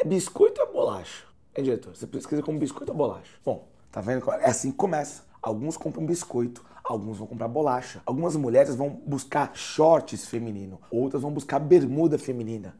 É biscoito ou é bolacha? É, diretor, você pesquisa como biscoito ou bolacha? Bom, tá vendo? É assim que começa. Alguns compram biscoito, alguns vão comprar bolacha. Algumas mulheres vão buscar shorts feminino, outras vão buscar bermuda feminina.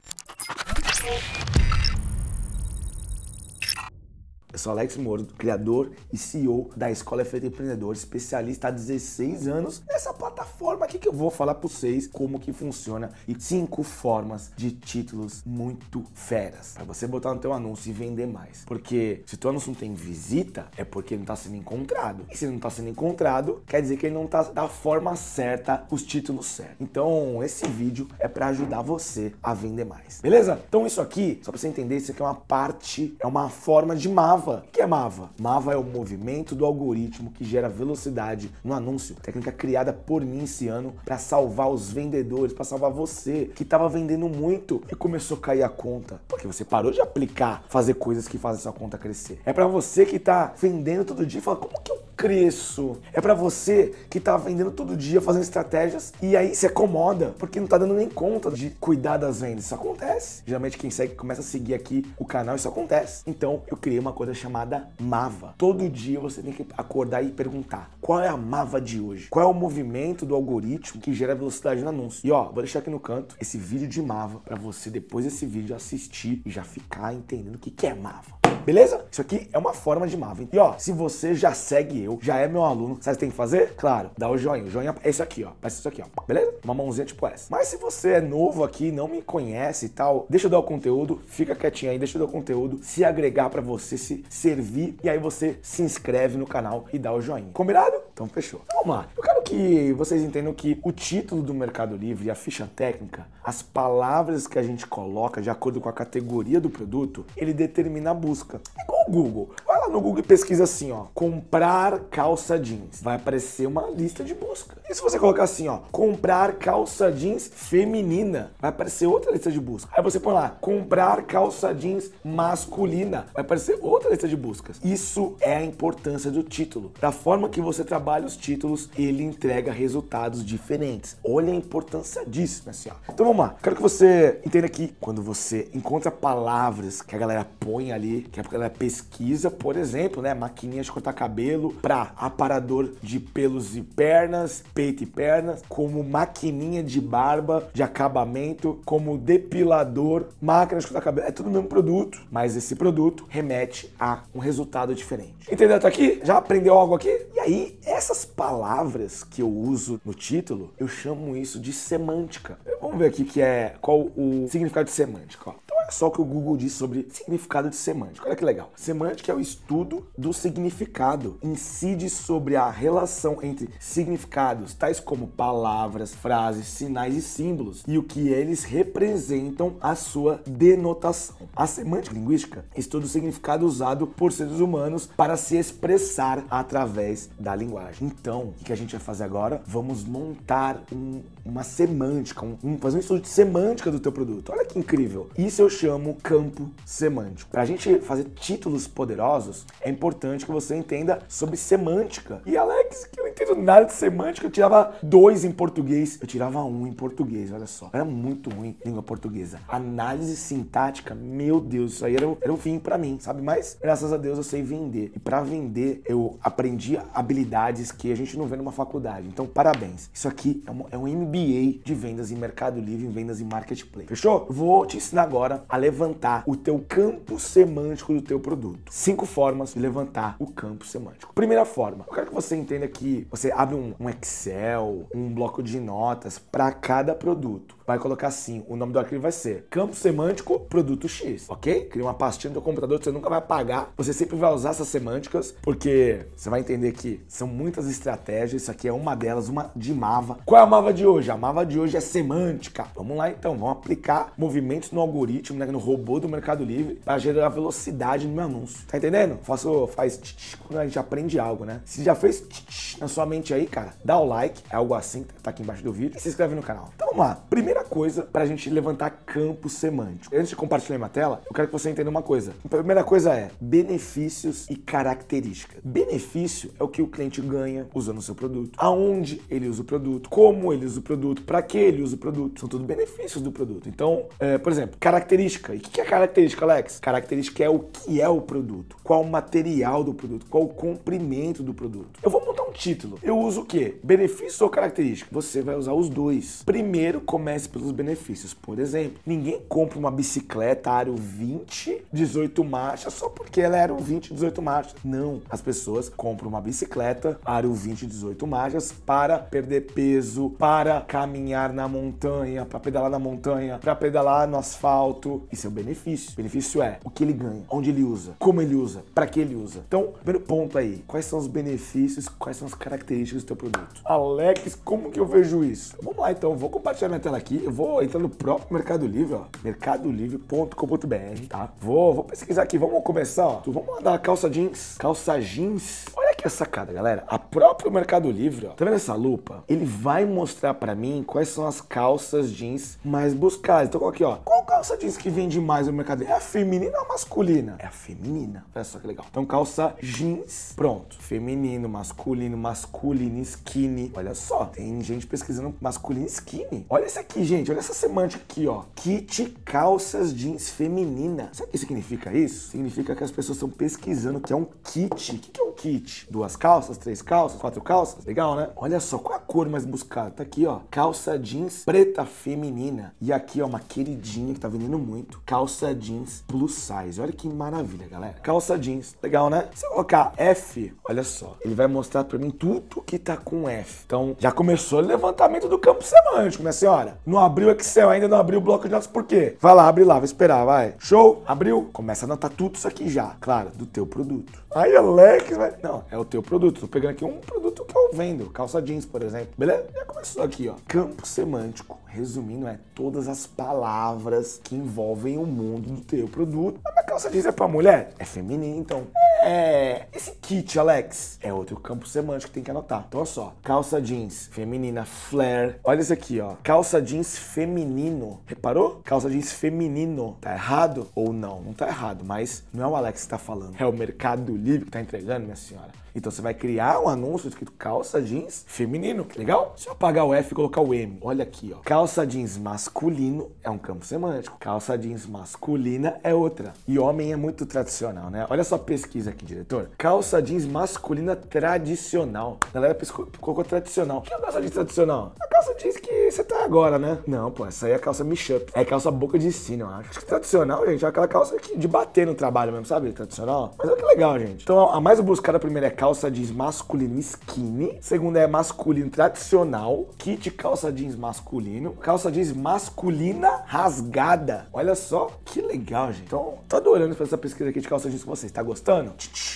Eu sou Alex Moro, criador e CEO da Escola Efeito Empreendedor, especialista há 16 anos nessa plataforma aqui que eu vou falar para vocês como que funciona e cinco formas de títulos muito feras para você botar no teu anúncio e vender mais. Porque se teu anúncio não tem visita, é porque ele não está sendo encontrado. E se ele não está sendo encontrado, quer dizer que ele não está da forma certa, os títulos certos. Então, esse vídeo é para ajudar você a vender mais. Beleza? Então, isso aqui, só para você entender, isso aqui é uma parte, é uma forma de marketing MAVA. O que é MAVA? MAVA é o movimento do algoritmo que gera velocidade no anúncio. Técnica criada por mim esse ano para salvar os vendedores, para salvar você que estava vendendo muito e começou a cair a conta, porque você parou de aplicar, fazer coisas que fazem sua conta crescer. É para você que está vendendo todo dia e fala: "Como que eu cresço. É para você que tá vendendo todo dia, fazendo estratégias e aí se acomoda, porque não tá dando nem conta de cuidar das vendas. Isso acontece. Geralmente quem segue começa a seguir aqui o canal, isso acontece. Então eu criei uma coisa chamada Mava. Todo dia você tem que acordar e perguntar: qual é a Mava de hoje? Qual é o movimento do algoritmo que gera velocidade no anúncio? E ó, vou deixar aqui no canto esse vídeo de Mava para você depois desse vídeo assistir e já ficar entendendo o que que é Mava. Beleza? Isso aqui é uma forma de Maven. E ó, se você já segue eu, já é meu aluno, sabe o que tem que fazer? Claro, dá o joinha. O joinha é isso aqui, ó. Parece isso aqui, ó. Beleza? Uma mãozinha tipo essa. Mas se você é novo aqui, não me conhece e tal, deixa eu dar o conteúdo, fica quietinho aí, deixa eu dar o conteúdo, se agregar para você, se servir, e aí você se inscreve no canal e dá o joinha. Combinado? Então fechou. Então, vamos lá. Eu quero que vocês entendam que o título do Mercado Livre, a ficha técnica, as palavras que a gente coloca de acordo com a categoria do produto, ele determina a busca. É igual Google. Vai lá no Google e pesquisa assim, ó, comprar calça jeans. Vai aparecer uma lista de busca. E se você colocar assim, ó, comprar calça jeans feminina, vai aparecer outra lista de busca. Aí você põe lá, comprar calça jeans masculina, vai aparecer outra lista de buscas. Isso é a importância do título. Da forma que você trabalha os títulos, ele entrega resultados diferentes. Olha a importância disso, né, senhora? Então vamos lá. Quero que você entenda que quando você encontra palavras que a galera põe ali, que a galera pesquisa, pesquisa, por exemplo, né, maquininha de cortar cabelo para aparador de pelos e pernas, peito e pernas, como maquininha de barba, de acabamento, como depilador, máquina de cortar cabelo, é tudo o mesmo produto, mas esse produto remete a um resultado diferente. Entendeu até tá aqui? Já aprendeu algo aqui? E aí, essas palavras que eu uso no título, eu chamo isso de semântica. Vamos ver aqui que é qual o significado de semântica, ó só o que o Google diz sobre significado de semântica. Olha que legal. Semântica é o estudo do significado. Incide sobre a relação entre significados, tais como palavras, frases, sinais e símbolos, e o que eles representam a sua denotação. A semântica linguística estuda o significado usado por seres humanos para se expressar através da linguagem. Então, o que a gente vai fazer agora? Vamos montar um uma semântica, um, fazer um estudo de semântica do teu produto. Olha que incrível. Isso eu chamo campo semântico. Para a gente fazer títulos poderosos, é importante que você entenda sobre semântica. E Alex, que eu não entendo nada de semântica, eu tirava dois em português, eu tirava um em português, olha só. Era muito ruim língua portuguesa. Análise sintática, meu Deus, isso aí era, era um fim para mim, sabe? Mas graças a Deus eu sei vender. E para vender, eu aprendi habilidades que a gente não vê numa faculdade. Então, parabéns. Isso aqui é, é um MBA MBA de vendas em Mercado Livre, em vendas em Marketplace. Fechou? Vou te ensinar agora a levantar o teu campo semântico do teu produto. Cinco formas de levantar o campo semântico. Primeira forma, eu quero que você entenda que você abre um, um Excel, um bloco de notas para cada produto. Vai colocar assim, o nome do arquivo vai ser campo semântico produto X, ok? Cria uma pastinha no teu computador que você nunca vai apagar. Você sempre vai usar essas semânticas porque você vai entender que são muitas estratégias. Isso aqui é uma delas, uma de Mava. Qual é a Mava de hoje? hoje. A Mava de hoje é semântica. Vamos lá então, vamos aplicar movimentos no algoritmo, né, no robô do Mercado Livre para gerar velocidade no meu anúncio. Tá entendendo? Faço, faz tch, quando a gente aprende algo, né? Se já fez tch, na sua mente aí, cara, dá o like, é algo assim, tá, tá aqui embaixo do vídeo, e se inscreve no canal. Então vamos lá. Primeira coisa para a gente levantar campo semântico. Antes de compartilhar minha tela, eu quero que você entenda uma coisa. A primeira coisa é benefícios e características. Benefício é o que o cliente ganha usando o seu produto, aonde ele usa o produto, como ele usa o produto produto, para que ele usa o produto. São tudo benefícios do produto. Então, é, por exemplo, característica. E o que é característica, Alex? Característica é o que é o produto, qual o material do produto, qual o comprimento do produto. Eu vou montar um título. Eu uso o quê? Benefícios ou característica? Você vai usar os dois. Primeiro, comece pelos benefícios. Por exemplo, ninguém compra uma bicicleta aro 20, 18 marchas só porque ela era um 20, 18 marchas. Não. As pessoas compram uma bicicleta aro 20, 18 marchas para perder peso, para caminhar na montanha, para pedalar na montanha, para pedalar no asfalto. Isso é o benefício. O benefício é o que ele ganha, onde ele usa, como ele usa, para que ele usa. Então, primeiro ponto aí, quais são os benefícios, quais são as características do teu produto? Alex, como que eu vejo isso? Vamos lá então, vou compartilhar minha tela aqui, eu vou entrar no próprio Mercado Livre, ó, mercadolivre.com.br, tá? Vou, vou pesquisar aqui, vamos começar, ó. tu vamos mandar dar calça jeans, calça jeans. Olha que é a sacada, galera? A própria Mercado Livre, ó, tá vendo essa lupa? Ele vai mostrar para mim quais são as calças jeans mais buscadas. Então aqui, ó, qual calça jeans que vende mais no mercado? É a feminina ou a masculina? É a feminina. Olha só que legal. Então calça jeans, pronto. Feminino, masculino, masculino, skinny. Olha só, tem gente pesquisando masculino skinny. Olha isso aqui, gente. Olha essa semântica aqui, ó. Kit calças jeans feminina. Sabe o que significa isso? Significa que as pessoas estão pesquisando que é um kit. O que é um kit. Duas calças, três calças, quatro calças. Legal, né? Olha só, qual a cor mais buscada? Tá aqui, ó. Calça jeans preta feminina. E aqui, ó, uma queridinha que tá vendendo muito. Calça jeans plus size. Olha que maravilha, galera. Calça jeans. Legal, né? Se eu colocar F, olha só. Ele vai mostrar pra mim tudo que tá com F. Então, já começou o levantamento do campo semântico, minha senhora. Não abriu o Excel ainda, não abriu o bloco de notas. Por quê? Vai lá, abre lá, vai esperar, vai. Show, abriu. Começa a anotar tudo isso aqui já. Claro, do teu produto. Aí, Alex, é vai Beleza? Não, é o teu produto. Tô pegando aqui um produto que eu vendo, calça jeans, por exemplo. Beleza? Já começou aqui, ó. Campo semântico Resumindo, é todas as palavras que envolvem o mundo do teu produto. Mas calça jeans é pra mulher? É feminina, então. É. Esse kit, Alex, é outro campo semântico que tem que anotar. Então, olha só. Calça jeans feminina, flare. Olha isso aqui, ó. Calça jeans feminino. Reparou? Calça jeans feminino. Tá errado ou não? Não tá errado, mas não é o Alex que tá falando. É o Mercado Livre que tá entregando, minha senhora. Então você vai criar um anúncio escrito calça jeans feminino. Legal? Se eu apagar o F e colocar o M, olha aqui, ó. Calça Calça jeans masculino é um campo semântico, calça jeans masculina é outra. E homem é muito tradicional, né? Olha só a pesquisa aqui, diretor. Calça jeans masculina tradicional. A galera é colocou tradicional. O que é calça jeans tradicional? É a calça jeans que você tá agora, né? Não, pô, essa aí é calça mishup. É calça boca de sino, eu acho. acho que tradicional, gente, é aquela calça de bater no trabalho mesmo, sabe? Tradicional. Mas olha que legal, gente. Então, a mais buscada primeira é calça jeans masculino skinny. Segunda é masculino tradicional. Kit calça jeans masculino calça jeans masculina rasgada. Olha só que legal, gente. Então, tô tá adorando fazer essa pesquisa aqui de calça jeans com vocês. Tá gostando?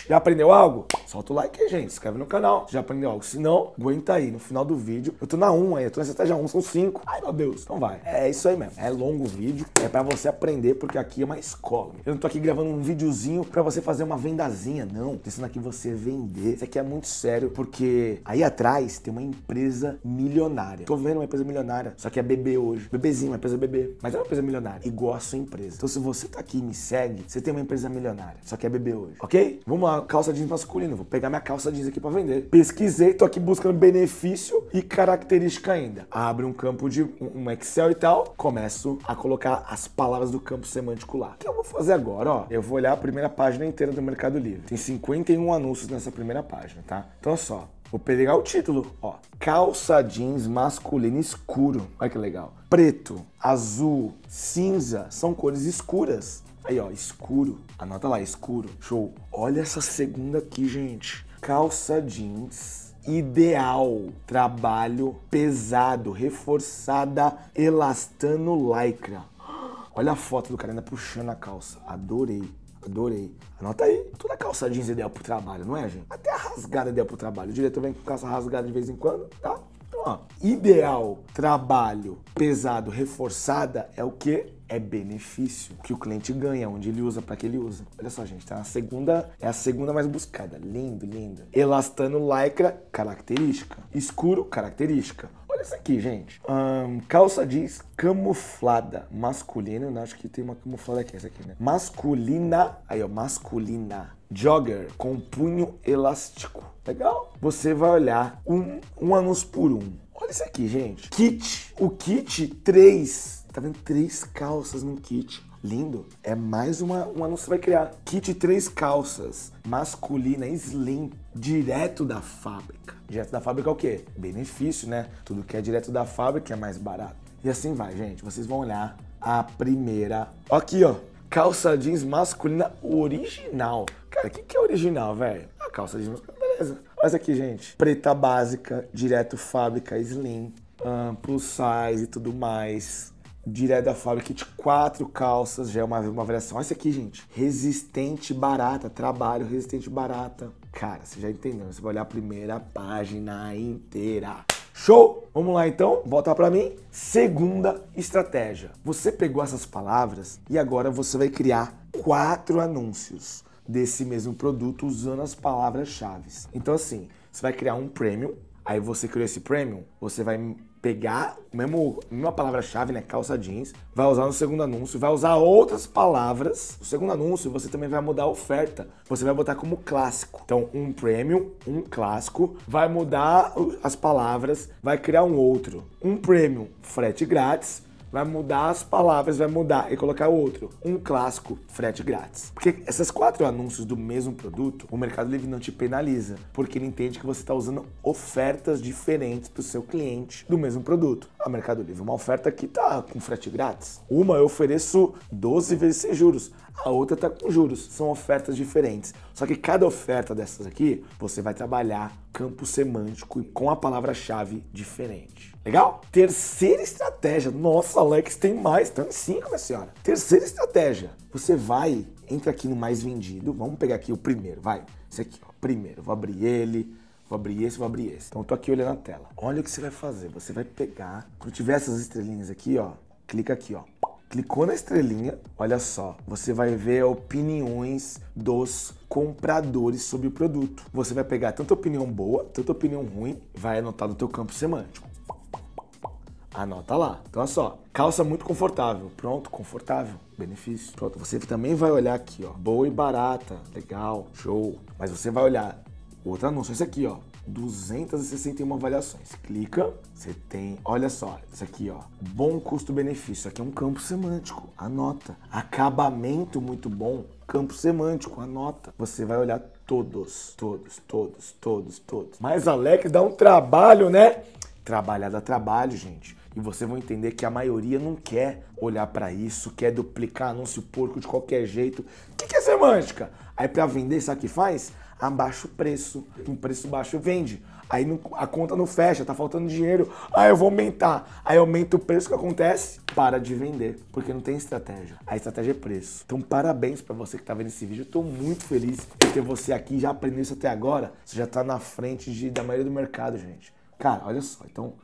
Já aprendeu algo? Solta o like aí, gente. Se inscreve no canal. Já aprendeu algo? Se não, aguenta aí. No final do vídeo, eu tô na 1 aí. Eu tô na estratégia 1, são 5. Ai, meu Deus. Então vai. É isso aí mesmo. É longo o vídeo. É pra você aprender, porque aqui é uma escola. Eu não tô aqui gravando um videozinho pra você fazer uma vendazinha, não. Tô ensinando aqui você vender. Isso aqui é muito sério, porque aí atrás tem uma empresa milionária. Tô vendo uma empresa milionária, só que é bebê hoje. Bebezinho, uma empresa bebê. Mas é uma empresa milionária. Igual a sua empresa. Então, se você tá aqui e me segue, você tem uma empresa milionária. Só que é bebê hoje. Ok? Vamos lá, calça jeans masculino. Vou pegar minha calça jeans aqui pra vender. Pesquisei, tô aqui buscando benefício e característica ainda. Abre um campo de um Excel e tal. Começo a colocar as palavras do campo semântico lá. O que eu vou fazer agora, ó? Eu vou olhar a primeira página inteira do Mercado Livre. Tem 51 anúncios nessa primeira página, tá? Então, olha só. Vou pegar o título, ó. Calça jeans masculina escuro. Olha que legal. Preto, azul, cinza são cores escuras. Aí, ó, escuro. Anota lá, escuro. Show. Olha essa segunda aqui, gente. Calça jeans ideal. Trabalho pesado, reforçada, elastano lycra. Olha a foto do cara ainda puxando a calça. Adorei. Adorei. Anota aí. Toda calça jeans é ideal pro trabalho, não é, gente? Até a rasgada é ideal pro trabalho. O diretor vem com calça rasgada de vez em quando, tá? Então, ó. Ideal, trabalho pesado, reforçada é o quê? é benefício que o cliente ganha, onde ele usa, para que ele usa. Olha só, gente, tá na segunda, é a segunda mais buscada. Lindo, lindo. Elastano lycra, característica. Escuro, característica essa aqui, gente. Um, calça jeans camuflada, masculina. Né? Acho que tem uma camuflada aqui, essa aqui, né? Masculina. Aí, ó, masculina. Jogger com punho elástico. Legal? Você vai olhar um, um anos por um. Olha isso aqui, gente. Kit. O kit, três. Tá vendo? Três calças no kit lindo, é mais uma, um anúncio que você vai criar. Kit três calças, masculina, slim, direto da fábrica. Direto da fábrica é o quê? Benefício, né? Tudo que é direto da fábrica é mais barato. E assim vai, gente. Vocês vão olhar a primeira. Aqui, ó. Calça jeans masculina original. Cara, o que, que é original, velho? A calça jeans masculina, beleza. Mas aqui, gente. Preta básica, direto fábrica, slim, um, plus size e tudo mais direto da fábrica de quatro calças, já é uma, uma variação. Olha isso aqui, gente. Resistente barata, trabalho resistente barata. Cara, você já entendeu, né? você vai olhar a primeira página inteira. Show! Vamos lá então, volta para mim. Segunda estratégia. Você pegou essas palavras e agora você vai criar quatro anúncios desse mesmo produto usando as palavras-chave. Então assim, você vai criar um premium, aí você criou esse premium, você vai pegar mesmo uma palavra-chave, né, calça jeans, vai usar no segundo anúncio, vai usar outras palavras. o segundo anúncio, você também vai mudar a oferta. Você vai botar como clássico. Então, um premium, um clássico, vai mudar as palavras, vai criar um outro. Um premium, frete grátis vai mudar as palavras, vai mudar e colocar outro. Um clássico, frete grátis. Porque esses quatro anúncios do mesmo produto, o Mercado Livre não te penaliza, porque ele entende que você está usando ofertas diferentes para o seu cliente do mesmo produto. A Mercado Livre, é uma oferta que tá com frete grátis. Uma eu ofereço 12 vezes sem juros, a outra tá com juros. São ofertas diferentes. Só que cada oferta dessas aqui, você vai trabalhar campo semântico e com a palavra-chave diferente. Legal? Terceira estratégia. Nossa, Alex, tem mais. Tem cinco, minha senhora. Terceira estratégia. Você vai, entra aqui no mais vendido. Vamos pegar aqui o primeiro, vai. Esse aqui, ó. Primeiro, vou abrir ele. Vou abrir esse, vou abrir esse. Então eu tô aqui olhando a tela. Olha o que você vai fazer. Você vai pegar, quando tiver essas estrelinhas aqui, ó, clica aqui, ó. Clicou na estrelinha, olha só, você vai ver opiniões dos compradores sobre o produto. Você vai pegar tanta opinião boa, tanta opinião ruim, vai anotar no teu campo semântico. Anota lá. Então, olha só. Calça muito confortável. Pronto, confortável. Benefício. Pronto, você também vai olhar aqui, ó. Boa e barata. Legal. Show. Mas você vai olhar outro anúncio. Esse aqui, ó. 261 avaliações. Clica, você tem, olha só, isso aqui, ó. Bom custo-benefício, aqui é um campo semântico, anota. Acabamento muito bom, campo semântico, anota. Você vai olhar todos, todos, todos, todos, todos. Mas Alex dá um trabalho, né? Trabalhar dá trabalho, gente. E você vai entender que a maioria não quer olhar para isso, quer duplicar anúncio porco de qualquer jeito. O que, que é semântica? Aí para vender, sabe o que faz? abaixa o preço, um preço baixo vende. Aí não, a conta não fecha, tá faltando dinheiro. Aí eu vou aumentar. Aí aumenta o preço que acontece, para de vender, porque não tem estratégia. A estratégia é preço. Então parabéns para você que tá vendo esse vídeo. Eu tô muito feliz de ter você aqui, já aprendeu isso até agora. Você já tá na frente de, da maioria do mercado, gente. Cara, olha só, então,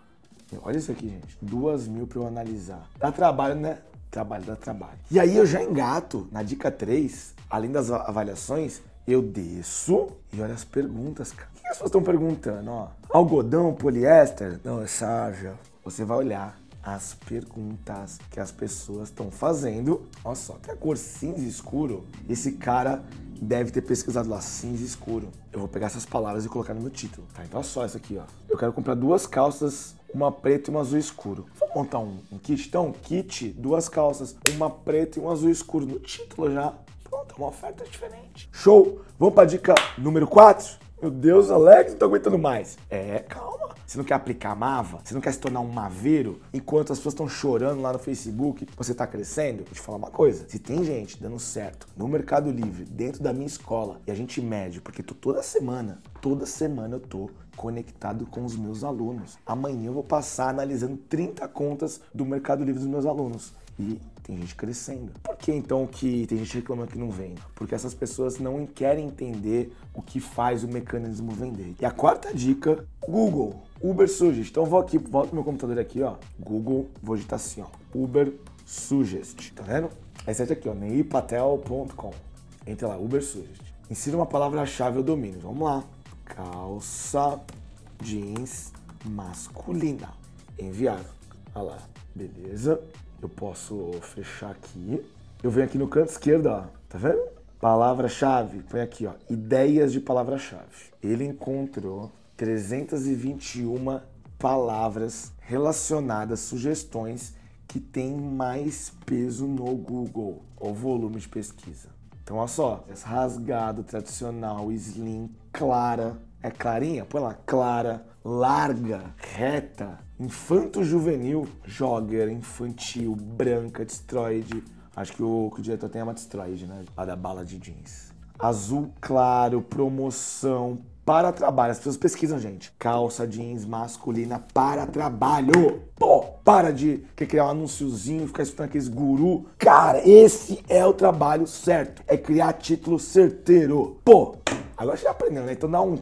olha isso aqui, gente. Duas mil para eu analisar. Dá trabalho, né? Trabalho dá trabalho. E aí eu já engato na dica 3, além das avaliações, eu desço e olha as perguntas, cara. O que as pessoas estão perguntando? Ó, algodão, poliéster? Não, é sarja. Você vai olhar as perguntas que as pessoas estão fazendo. Olha só, que a cor cinza escuro, esse cara deve ter pesquisado lá cinza escuro. Eu vou pegar essas palavras e colocar no meu título. Tá, então é só isso aqui, ó. Eu quero comprar duas calças, uma preta e uma azul escuro. Vou montar um, um kit, então, kit, duas calças, uma preta e um azul escuro no título já tá uma oferta diferente. Show! Vamos pra dica número 4? Meu Deus, Alex, não tô aguentando mais. É, calma. Você não quer aplicar Mava? Você não quer se tornar um maveiro? Enquanto as pessoas estão chorando lá no Facebook, você está crescendo? Vou te falar uma coisa. Se tem gente dando certo no Mercado Livre, dentro da minha escola, e a gente mede, porque tô toda semana, toda semana eu tô conectado com os meus alunos. Amanhã eu vou passar analisando 30 contas do Mercado Livre dos meus alunos. E tem gente crescendo. Por que então que tem gente reclamando que não vende? Porque essas pessoas não querem entender o que faz o mecanismo vender. E a quarta dica, Google. Uber Suggest. Então vou aqui, volto meu computador aqui, ó. Google, vou digitar assim, ó. Uber Suggest. Tá vendo? É certo aqui, ó. neipatel.com. Entra lá, Uber Suggest. Insira uma palavra-chave ou domínio. Vamos lá. Calça jeans masculina. Enviar. Olha lá. Beleza. Eu posso fechar aqui. Eu venho aqui no canto esquerdo, ó. Tá vendo? Palavra-chave. Põe aqui, ó. Ideias de palavra-chave. Ele encontrou 321 palavras relacionadas, sugestões que tem mais peso no Google, o volume de pesquisa. Então, olha só, é rasgado, tradicional, slim, clara, é clarinha? Põe lá, clara, larga, reta, infanto-juvenil, jogger, infantil, branca, destroyed. Acho que o, que o diretor tem uma destroyed, né? A da bala de jeans. Azul claro, promoção, para trabalho. As pessoas pesquisam, gente. Calça jeans masculina para trabalho. Pô, para de criar um anúnciozinho, ficar escutando aqueles guru. Cara, esse é o trabalho certo. É criar título certeiro. Pô, agora você já aprendeu, né? Então dá um,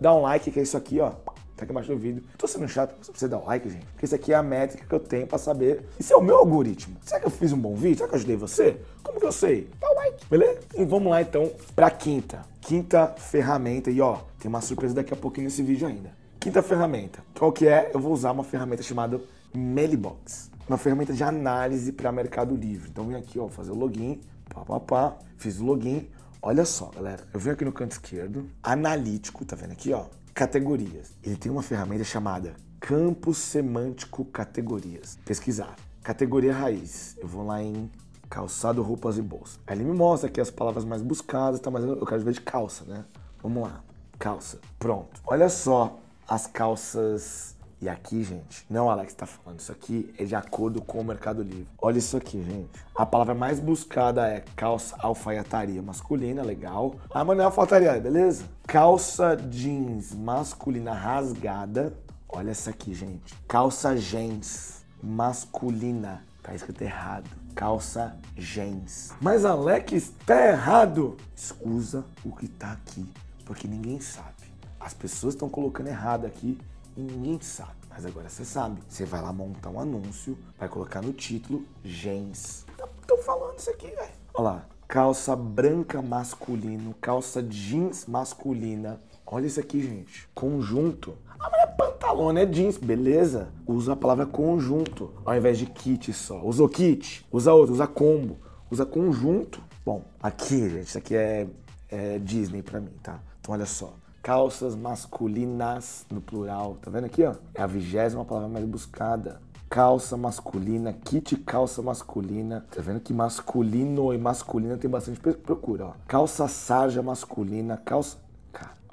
dá um like que é isso aqui, ó tá aqui embaixo do vídeo. Tô sendo chato, você precisa dar um like, gente. Porque isso aqui é a métrica que eu tenho para saber. Isso é o meu algoritmo. Será que eu fiz um bom vídeo? Será que eu ajudei você? Como que eu sei? Dá o like, beleza? E vamos lá então pra quinta. Quinta ferramenta. E ó, tem uma surpresa daqui a pouquinho nesse vídeo ainda. Quinta ferramenta. Qual que é? Eu vou usar uma ferramenta chamada MeliBox. Uma ferramenta de análise para Mercado Livre. Então vem aqui, ó, fazer o login. Pá, pá, pá. Fiz o login. Olha só, galera. Eu venho aqui no canto esquerdo, analítico, tá vendo aqui, ó? categorias. Ele tem uma ferramenta chamada Campo Semântico Categorias. Pesquisar. Categoria raiz. Eu vou lá em calçado, roupas e bolsa. Aí ele me mostra aqui as palavras mais buscadas, tá? Mas eu quero ver de calça, né? Vamos lá. Calça. Pronto. Olha só as calças e aqui, gente, não o Alex está falando, isso aqui é de acordo com o Mercado Livre. Olha isso aqui, gente. A palavra mais buscada é calça alfaiataria masculina, legal. Ah, mano, é alfaiataria, beleza? Calça jeans masculina rasgada. Olha essa aqui, gente. Calça jeans masculina. Tá escrito errado. Calça jeans. Mas Alex, tá errado. Escusa o que tá aqui, porque ninguém sabe. As pessoas estão colocando errado aqui ninguém sabe. Mas agora você sabe. Você vai lá montar um anúncio, vai colocar no título Gens. Estão falando isso aqui, velho. Olha lá. Calça branca masculino, calça jeans masculina. Olha isso aqui, gente. Conjunto. Ah, mas é pantalona, é jeans, beleza? Usa a palavra conjunto ao invés de kit só. Usou kit, usa outro, usa combo, usa conjunto. Bom, aqui, gente, isso aqui é, é Disney pra mim, tá? Então olha só. Calças masculinas, no plural. Tá vendo aqui, ó? É a vigésima palavra mais buscada. Calça masculina, kit calça masculina. Tá vendo que masculino e masculina tem bastante procura, ó. Calça sarja masculina, calça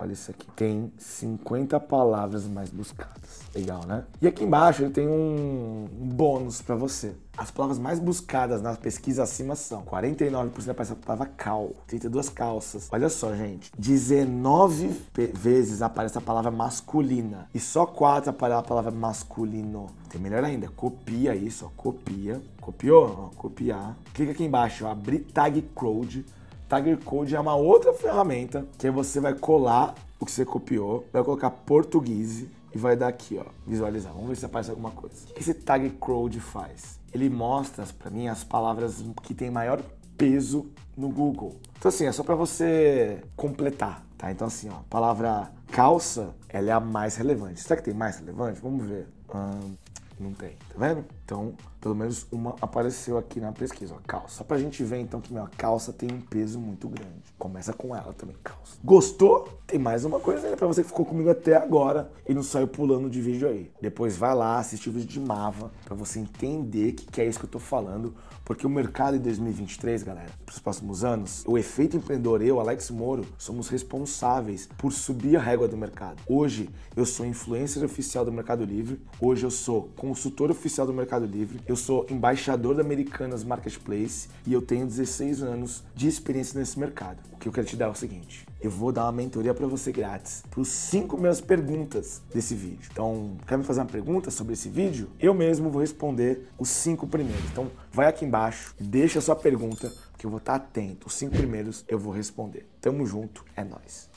Olha isso aqui. Tem 50 palavras mais buscadas. Legal, né? E aqui embaixo ele tem um, bônus para você. As palavras mais buscadas na pesquisa acima são 49% aparece a palavra cal, 32 calças. Olha só, gente. 19 vezes aparece a palavra masculina e só 4 aparece a palavra masculino. Tem melhor ainda, copia isso, ó, copia. Copiou? Ó, copiar. Clica aqui embaixo, ó, abrir tag code Tiger Code é uma outra ferramenta que você vai colar o que você copiou, vai colocar português e vai dar aqui, ó, visualizar. Vamos ver se aparece alguma coisa. O que esse Tag Code faz? Ele mostra para mim as palavras que têm maior peso no Google. Então assim, é só para você completar, tá? Então assim, ó, palavra calça, ela é a mais relevante. Será que tem mais relevante? Vamos ver. Hum não tem, tá vendo? Então, pelo menos uma apareceu aqui na pesquisa, ó, calça. Só pra gente ver então que minha calça tem um peso muito grande. Começa com ela também, calça. Gostou? Tem mais uma coisa para pra você que ficou comigo até agora e não saiu pulando de vídeo aí. Depois vai lá assistir o vídeo de Mava pra você entender que, que é isso que eu tô falando, porque o mercado em 2023, galera, pros próximos anos, o efeito empreendedor, eu, Alex Moro, somos responsáveis por subir a régua do mercado. Hoje eu sou influencer oficial do Mercado Livre, hoje eu sou com consultor oficial do Mercado Livre, eu sou embaixador da Americanas Marketplace e eu tenho 16 anos de experiência nesse mercado. O que eu quero te dar é o seguinte: eu vou dar uma mentoria para você grátis para os cinco minhas perguntas desse vídeo. Então, quer me fazer uma pergunta sobre esse vídeo? Eu mesmo vou responder os cinco primeiros. Então, vai aqui embaixo, deixa a sua pergunta, que eu vou estar tá atento. Os cinco primeiros eu vou responder. Tamo junto, é nós.